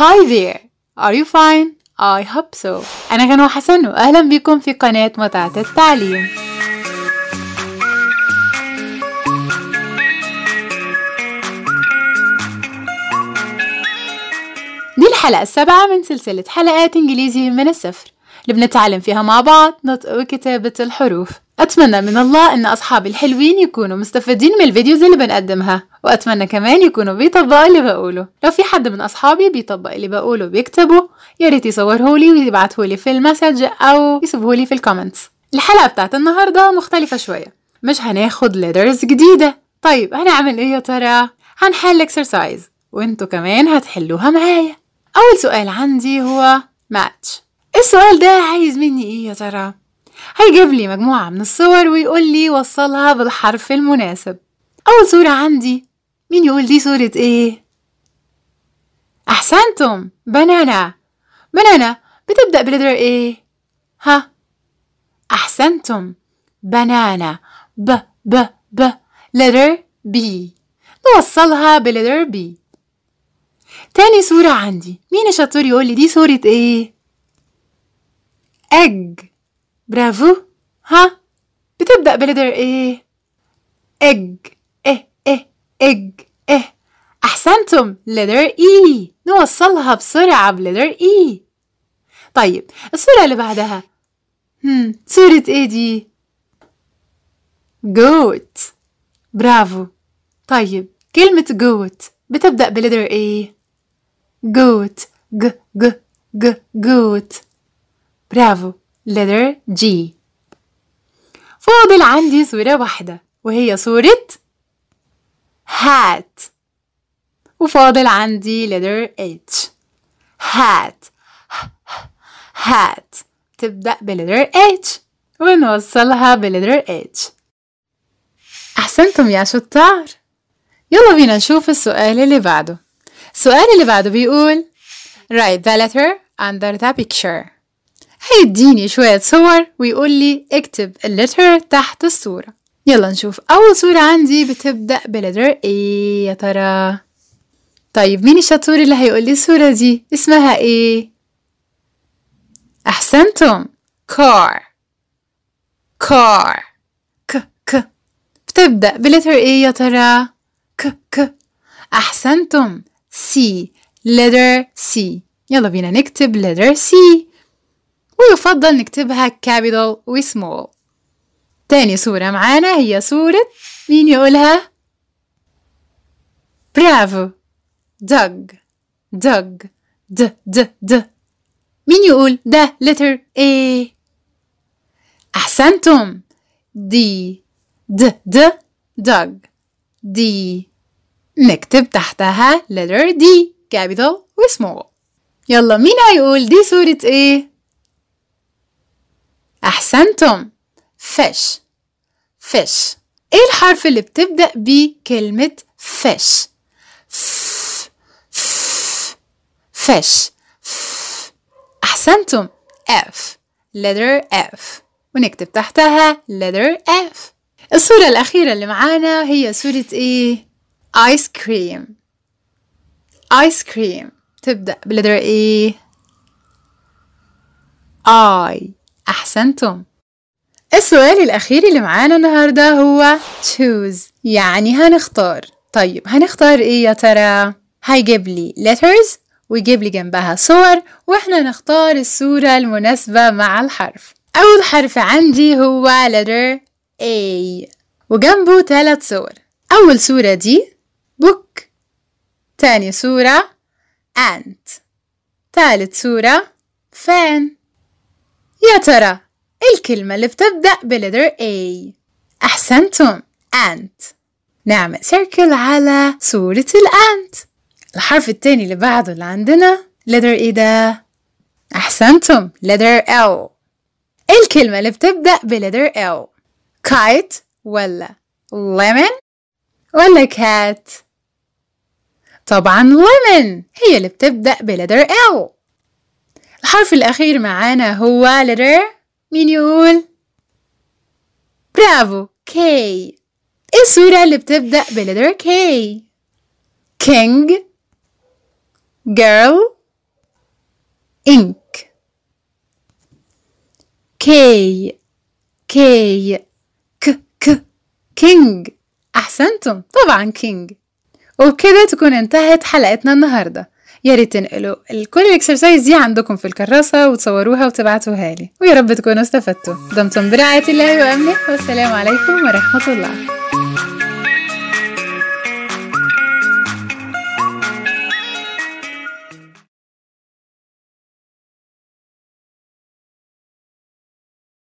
هاي ذير ار يو فاين اي هوب سو أنا غنوة حسن وأهلا بكم في قناة متعة التعليم. دي الحلقة السابعة من سلسلة حلقات إنجليزي من الصفر. اللي بنتعلم فيها مع بعض نطق وكتابة الحروف أتمنى من الله أن أصحابي الحلوين يكونوا مستفيدين من الفيديوز اللي بنقدمها وأتمنى كمان يكونوا بيطبقوا اللي بقوله لو في حد من أصحابي بيطبق اللي بقوله وبيكتبه يا ريت يصورهولي ويبعتهولي في المسج أو يسيبهولي في الكومنتس الحلقة بتاعت النهاردة مختلفة شوية مش هناخد letters جديدة طيب هنعمل ايه يا ترى؟ هنحل exercise وانتوا كمان هتحلوها معايا أول سؤال عندي هو match السؤال ده عايز مني ايه يا ترى هيجيب لي مجموعة من الصور ويقول لي وصلها بالحرف المناسب أول صورة عندي مين يقول دي صورة ايه أحسنتم بنانا بنانا بتبدأ بلدر ايه ها أحسنتم بنانا ب ب ب letter بي نوصلها بلتر بي تاني صورة عندي مين الشطور يقول لي دي صورة ايه egg برافو ها بتبدأ بلدر ايه egg اه اه egg اه أحسنتم letter E نوصلها بسرعة بلتر E طيب الصورة اللي بعدها هم hmm، صورة ايه دي؟ goat برافو طيب كلمة goat بتبدأ بلتر ايه؟ goat ج ج ج goat برافو letter G فاضل عندي صورة واحدة وهي صورة hat وفاضل عندي letter H hat hat تبدأ letter H ونوصلها letter H أحسنتم يا شطار يلا بينا نشوف السؤال اللي بعده السؤال اللي بعده بيقول Write the letter under the picture هيديني شوية صور ويقول لي اكتب اللتر تحت الصورة يلا نشوف أول صورة عندي بتبدأ بلتر ايه يا ترى طيب مين الشطور اللي هيقول لي الصورة دي اسمها ايه أحسنتم كار كار ك ك بتبدأ بلتر ايه يا ترى ك ك أحسنتم سي letter C يلا بينا نكتب letter C ويفضل نكتبها capital و small تاني صورة معانا هي صورة مين يقولها برافو dog dog د د د مين يقول ده letter A أحسنتم دي د د dog دي نكتب تحتها letter D capital و small يلا مين هيقول دي صورة ايه أحسنتم fish fish إيه الحرف اللي بتبدأ بكلمة fish فش fish ف أحسنتم F letter F ونكتب تحتها letter F الصورة الأخيرة اللي معانا هي صورة إيه؟ آيس كريم آيس كريم تبدأ بلتر إيه؟ آي أحسنتم السؤال الأخير اللي معانا النهاردة هو choose يعني هنختار طيب هنختار إيه يا ترى؟ هيجيب لي letters ويجيب لي جنبها صور وإحنا نختار الصورة المناسبة مع الحرف أول حرف عندي هو letter A وجنبه ثلاث صور أول صورة دي book تاني صورة ant تالت صورة fan يا ترى الكلمة اللي بتبدأ بلتر A أحسنتم ant نعمل سيركل على صورة الأنت الحرف التاني اللي بعده اللي عندنا لتر ايه ده؟ أحسنتم لتر L الكلمة اللي بتبدأ بلتر L كايت ولا lemon ولا كات طبعا lemon هي اللي بتبدأ بلتر L الحرف الأخير معانا هو letter مين يقول برافو كي ايه الصورة اللي بتبدأ بلتر كي كينج جيرل انك كي كي ك ك كينج أحسنتم طبعا كينج وبكده تكون انتهت حلقتنا النهارده يا ريت تنقلوا كل الاكسرسايز دي عندكم في الكراسة وتصوروها وتبعتوها لي ويا رب تكونوا استفدتوا دمتم برعاية الله وأمنه والسلام عليكم ورحمة الله